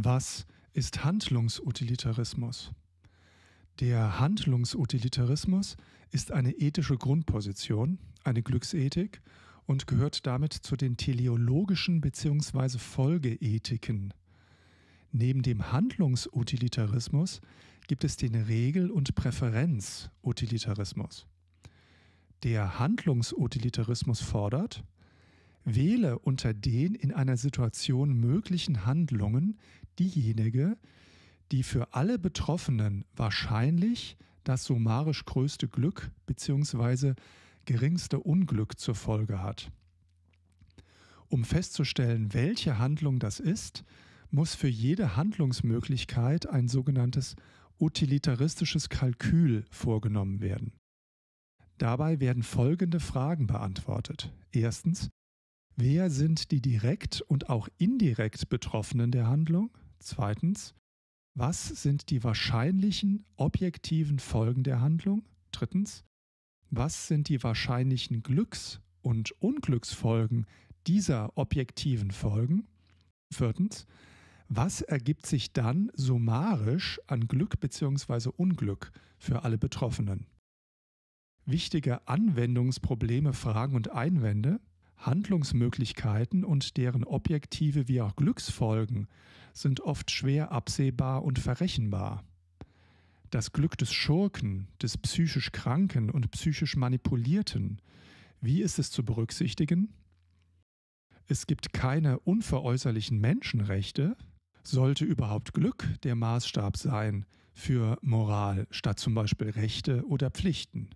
Was ist Handlungsutilitarismus? Der Handlungsutilitarismus ist eine ethische Grundposition, eine Glücksethik und gehört damit zu den teleologischen bzw. Folgeethiken. Neben dem Handlungsutilitarismus gibt es den Regel- und Präferenzutilitarismus. Der Handlungsutilitarismus fordert, Wähle unter den in einer Situation möglichen Handlungen diejenige, die für alle Betroffenen wahrscheinlich das summarisch größte Glück bzw. geringste Unglück zur Folge hat. Um festzustellen, welche Handlung das ist, muss für jede Handlungsmöglichkeit ein sogenanntes utilitaristisches Kalkül vorgenommen werden. Dabei werden folgende Fragen beantwortet. Erstens, Wer sind die direkt und auch indirekt Betroffenen der Handlung? Zweitens, was sind die wahrscheinlichen objektiven Folgen der Handlung? Drittens, was sind die wahrscheinlichen Glücks- und Unglücksfolgen dieser objektiven Folgen? Viertens, was ergibt sich dann summarisch an Glück bzw. Unglück für alle Betroffenen? Wichtige Anwendungsprobleme, Fragen und Einwände Handlungsmöglichkeiten und deren objektive wie auch Glücksfolgen sind oft schwer absehbar und verrechenbar. Das Glück des Schurken, des psychisch Kranken und psychisch Manipulierten, wie ist es zu berücksichtigen? Es gibt keine unveräußerlichen Menschenrechte. Sollte überhaupt Glück der Maßstab sein für Moral statt zum Beispiel Rechte oder Pflichten?